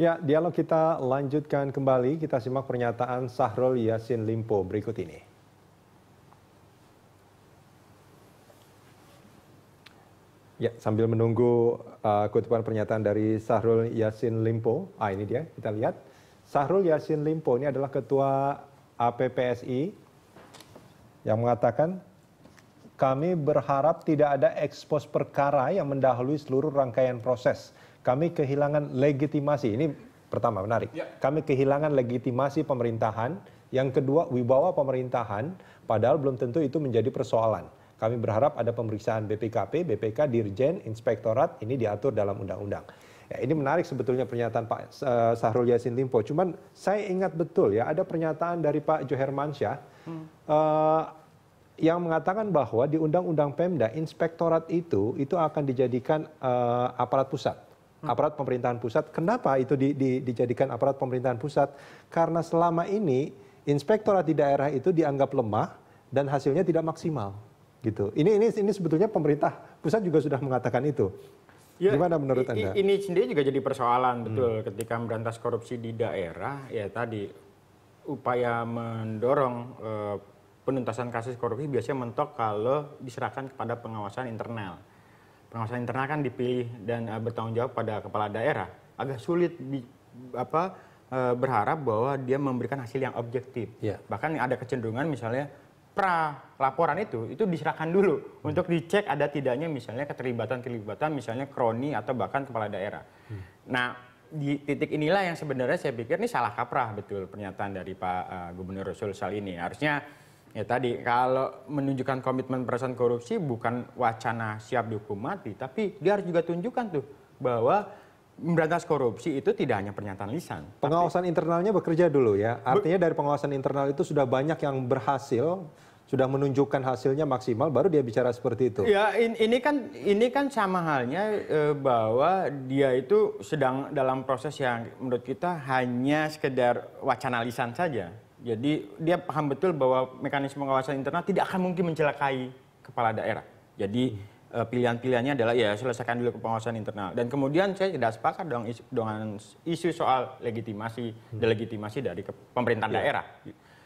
Ya, dialog kita lanjutkan kembali. Kita simak pernyataan Sahrul Yasin Limpo berikut ini. Ya, sambil menunggu uh, kutipan pernyataan dari Sahrul Yasin Limpo. Ah, ini dia, kita lihat. Sahrul Yasin Limpo ini adalah ketua APPSI yang mengatakan kami berharap tidak ada ekspos perkara yang mendahului seluruh rangkaian proses kami kehilangan legitimasi. Ini pertama menarik. Ya. Kami kehilangan legitimasi pemerintahan. Yang kedua, wibawa pemerintahan. Padahal belum tentu itu menjadi persoalan. Kami berharap ada pemeriksaan BPKP, BPK, Dirjen, Inspektorat. Ini diatur dalam undang-undang. Ya, ini menarik sebetulnya pernyataan Pak eh, Sahrul Yasin Limpo. Cuman saya ingat betul ya ada pernyataan dari Pak Joher Mansyah hmm. uh, yang mengatakan bahwa di Undang-Undang Pemda Inspektorat itu itu akan dijadikan uh, aparat pusat Hmm. aparat pemerintahan pusat. Kenapa itu di, di, dijadikan aparat pemerintahan pusat? Karena selama ini inspektorat di daerah itu dianggap lemah dan hasilnya tidak maksimal. Gitu. Ini ini ini sebetulnya pemerintah pusat juga sudah mengatakan itu. Ya, Gimana menurut Anda? Ini sendiri juga jadi persoalan hmm. betul hmm. ketika memberantas korupsi di daerah ya tadi upaya mendorong eh, penuntasan kasus korupsi biasanya mentok kalau diserahkan kepada pengawasan internal pengawasan internal kan dipilih dan uh, bertanggung jawab pada kepala daerah, agak sulit bi, apa uh, berharap bahwa dia memberikan hasil yang objektif. Yeah. Bahkan ada kecenderungan misalnya pra laporan itu itu diserahkan dulu hmm. untuk dicek ada tidaknya misalnya keterlibatan-keterlibatan misalnya kroni atau bahkan kepala daerah. Hmm. Nah, di titik inilah yang sebenarnya saya pikir ini salah kaprah betul pernyataan dari Pak uh, Gubernur Sulsel ini. Harusnya Ya tadi kalau menunjukkan komitmen perasaan korupsi bukan wacana siap dihukum mati, tapi dia harus juga tunjukkan tuh bahwa memberantas korupsi itu tidak hanya pernyataan lisan. Pengawasan tapi, internalnya bekerja dulu ya. Artinya dari pengawasan internal itu sudah banyak yang berhasil sudah menunjukkan hasilnya maksimal baru dia bicara seperti itu. Ya in, ini kan ini kan sama halnya e, bahwa dia itu sedang dalam proses yang menurut kita hanya sekedar wacana lisan saja. Jadi dia paham betul bahwa mekanisme pengawasan internal tidak akan mungkin mencelakai kepala daerah. Jadi hmm. eh, pilihan-pilihannya adalah ya selesaikan dulu pengawasan internal. Dan kemudian saya tidak sepakat dengan isu, dengan isu soal legitimasi, hmm. delegitimasi dari ke, pemerintah iya. daerah.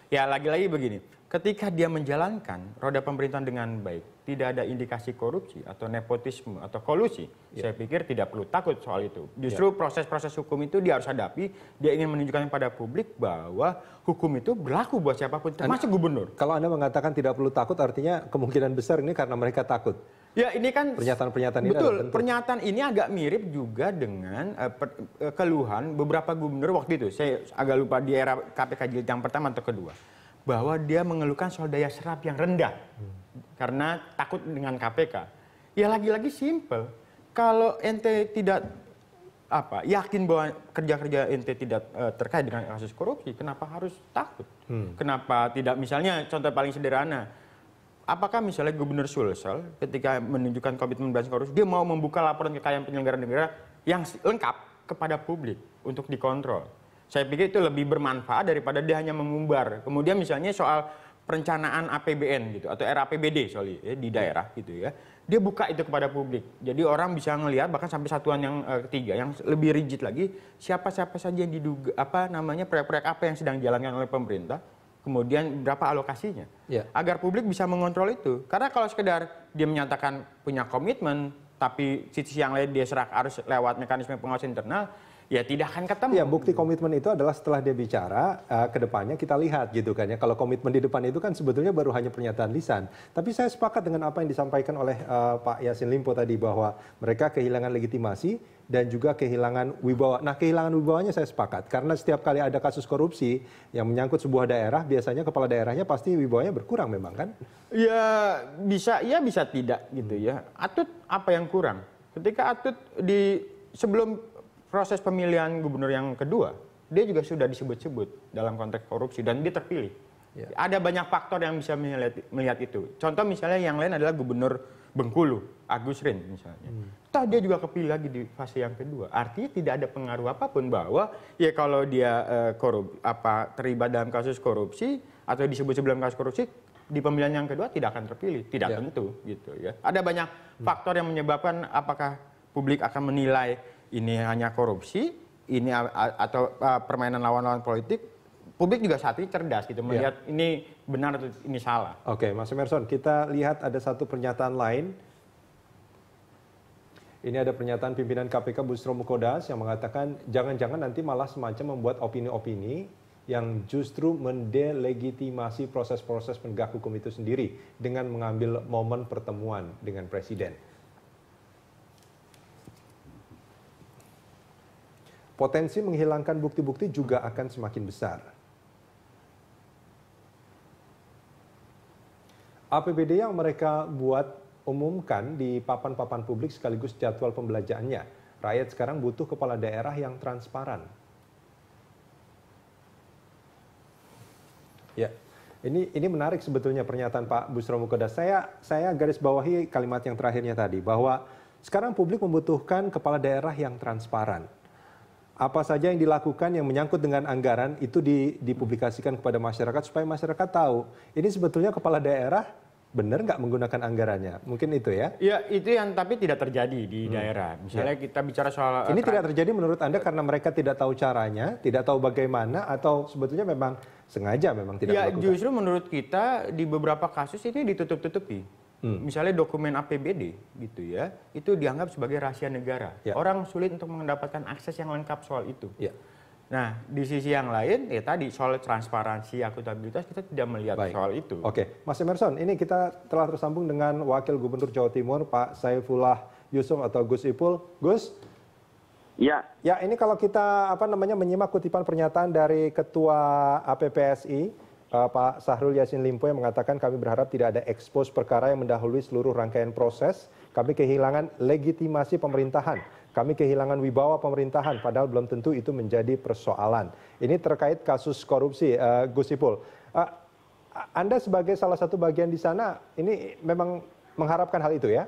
Ya lagi-lagi begini, ketika dia menjalankan roda pemerintahan dengan baik, tidak ada indikasi korupsi atau nepotisme atau kolusi, ya. saya pikir tidak perlu takut soal itu. Justru ya. proses-proses ya. hukum itu dia harus hadapi, dia ingin menunjukkan kepada publik bahwa hukum itu berlaku buat siapapun, termasuk gubernur. Kalau Anda mengatakan tidak perlu takut, artinya kemungkinan besar ini karena mereka takut. Ya ini kan pernyataan-pernyataan ini betul pernyataan ini agak mirip juga dengan uh, per, uh, keluhan beberapa gubernur waktu itu saya agak lupa di era KPK jilid yang pertama atau kedua bahwa dia mengeluhkan soal daya serap yang rendah hmm. karena takut dengan KPK. Ya lagi-lagi simple. Kalau ente tidak apa yakin bahwa kerja-kerja ente tidak uh, terkait dengan kasus korupsi, kenapa harus takut? Hmm. Kenapa tidak misalnya contoh paling sederhana, apakah misalnya Gubernur Sulsel ketika menunjukkan komitmen berantas korupsi dia mau membuka laporan kekayaan penyelenggara negara yang lengkap kepada publik untuk dikontrol? Saya pikir itu lebih bermanfaat daripada dia hanya mengumbar. Kemudian misalnya soal perencanaan APBN gitu atau RAPBD sorry ya, di iya. daerah gitu ya. Dia buka itu kepada publik. Jadi orang bisa ngelihat bahkan sampai satuan yang uh, ketiga yang lebih rigid lagi siapa-siapa saja yang diduga apa namanya proyek-proyek apa yang sedang dijalankan oleh pemerintah kemudian berapa alokasinya Ya. agar publik bisa mengontrol itu karena kalau sekedar dia menyatakan punya komitmen tapi sisi yang lain dia serak harus lewat mekanisme pengawas internal ya tidak akan ketemu. Ya bukti komitmen itu adalah setelah dia bicara uh, eh, kedepannya kita lihat gitu kan ya. Kalau komitmen di depan itu kan sebetulnya baru hanya pernyataan lisan. Tapi saya sepakat dengan apa yang disampaikan oleh uh, Pak Yasin Limpo tadi bahwa mereka kehilangan legitimasi dan juga kehilangan wibawa. Nah, kehilangan wibawanya saya sepakat karena setiap kali ada kasus korupsi yang menyangkut sebuah daerah, biasanya kepala daerahnya pasti wibawanya berkurang memang kan? Ya, bisa ya bisa tidak gitu ya. Atut apa yang kurang? Ketika Atut di sebelum proses pemilihan gubernur yang kedua, dia juga sudah disebut-sebut dalam konteks korupsi dan dia terpilih. Ya. Ada banyak faktor yang bisa melihat, melihat itu. Contoh misalnya yang lain adalah gubernur Bengkulu, Agus Rin misalnya. Hmm. Toh dia juga kepilih lagi di fase yang kedua. Artinya tidak ada pengaruh apapun bahwa ya kalau dia uh, korup apa terlibat dalam kasus korupsi atau disebut sebut dalam kasus korupsi di pemilihan yang kedua tidak akan terpilih, tidak ya. tentu gitu ya. Ada banyak hmm. faktor yang menyebabkan apakah publik akan menilai ini hanya korupsi, ini atau uh, permainan lawan-lawan politik, publik juga saat ini cerdas gitu iya. melihat yeah. ini benar atau ini salah. Oke, okay, Mas Emerson, kita lihat ada satu pernyataan lain. Ini ada pernyataan pimpinan KPK Busro Mukodas yang mengatakan jangan-jangan nanti malah semacam membuat opini-opini yang justru mendelegitimasi proses-proses penegak hukum itu sendiri dengan mengambil momen pertemuan dengan presiden. potensi menghilangkan bukti-bukti juga akan semakin besar. APBD yang mereka buat umumkan di papan-papan publik sekaligus jadwal pembelajarannya. Rakyat sekarang butuh kepala daerah yang transparan. Ya, ini ini menarik sebetulnya pernyataan Pak Busro Mukoda. Saya saya garis bawahi kalimat yang terakhirnya tadi bahwa sekarang publik membutuhkan kepala daerah yang transparan apa saja yang dilakukan yang menyangkut dengan anggaran itu dipublikasikan kepada masyarakat supaya masyarakat tahu ini sebetulnya kepala daerah benar nggak menggunakan anggarannya mungkin itu ya ya itu yang tapi tidak terjadi di hmm. daerah ya. misalnya ya. kita bicara soal ini eh, tidak terjadi menurut anda karena mereka tidak tahu caranya tidak tahu bagaimana atau sebetulnya memang sengaja memang tidak ya melakukan. justru menurut kita di beberapa kasus ini ditutup-tutupi Hmm. Misalnya dokumen APBD gitu ya, itu dianggap sebagai rahasia negara. Ya. Orang sulit untuk mendapatkan akses yang lengkap soal itu. Ya. Nah, di sisi yang lain, ya tadi soal transparansi, akuntabilitas, kita tidak melihat Baik. soal itu. Oke, Mas Emerson, ini kita telah tersambung dengan Wakil Gubernur Jawa Timur, Pak Saifullah Yusuf atau Gus Ipul. Gus? Ya. Ya, ini kalau kita apa namanya menyimak kutipan pernyataan dari Ketua APPSI, uh, Pak Sahrul Yasin Limpo yang mengatakan kami berharap tidak ada ekspos perkara yang mendahului seluruh rangkaian proses. Kami kehilangan legitimasi pemerintahan. Kami kehilangan wibawa pemerintahan, padahal belum tentu itu menjadi persoalan. Ini terkait kasus korupsi, uh, Gus Ipul. Uh, anda sebagai salah satu bagian di sana, ini memang mengharapkan hal itu ya?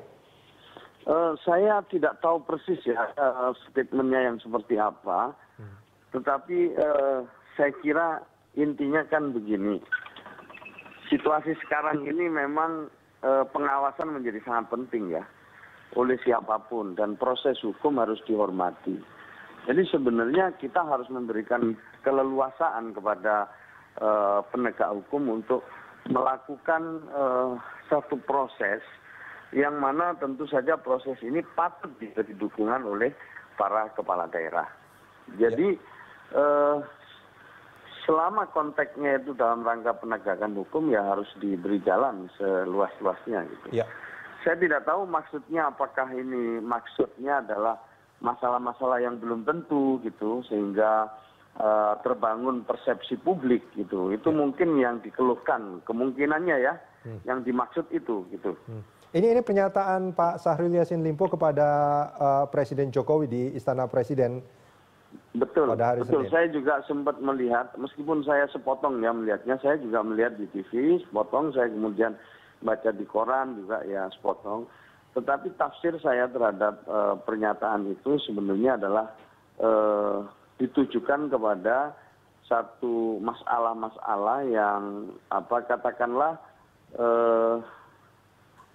Uh, saya tidak tahu persis ya uh, statementnya yang seperti apa, hmm. tetapi uh, saya kira intinya kan begini situasi sekarang ini memang e, pengawasan menjadi sangat penting ya oleh siapapun dan proses hukum harus dihormati. Jadi sebenarnya kita harus memberikan keleluasaan kepada e, penegak hukum untuk melakukan e, satu proses yang mana tentu saja proses ini patut diberi dukungan oleh para kepala daerah. Jadi e, selama konteksnya itu dalam rangka penegakan hukum ya harus diberi jalan seluas luasnya gitu. Ya. Saya tidak tahu maksudnya apakah ini maksudnya adalah masalah-masalah yang belum tentu gitu sehingga uh, terbangun persepsi publik gitu. Itu ya. mungkin yang dikeluhkan kemungkinannya ya hmm. yang dimaksud itu gitu. Hmm. Ini ini pernyataan Pak Sahrul Yassin Limpo kepada uh, Presiden Jokowi di Istana Presiden betul pada hari betul Senin. saya juga sempat melihat meskipun saya sepotong ya melihatnya saya juga melihat di TV sepotong saya kemudian baca di koran juga ya sepotong tetapi tafsir saya terhadap e, pernyataan itu sebenarnya adalah e, ditujukan kepada satu masalah-masalah yang apa katakanlah e,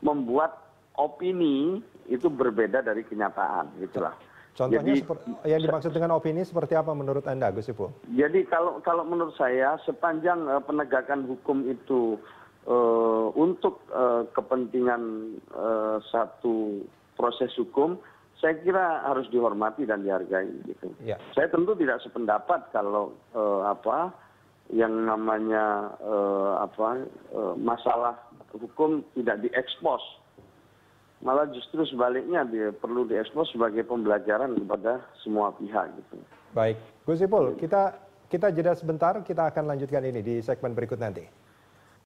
membuat opini itu berbeda dari kenyataan gitulah Contohnya jadi, yang dimaksud dengan opini seperti apa menurut Anda, Gus Ipul? Jadi kalau kalau menurut saya sepanjang uh, penegakan hukum itu uh, untuk uh, kepentingan uh, satu proses hukum, saya kira harus dihormati dan dihargai gitu. Ya. Saya tentu tidak sependapat kalau uh, apa yang namanya uh, apa uh, masalah hukum tidak diekspos malah justru sebaliknya dia perlu diekspos sebagai pembelajaran kepada semua pihak gitu. Baik, Gus Ipul, kita kita jeda sebentar, kita akan lanjutkan ini di segmen berikut nanti.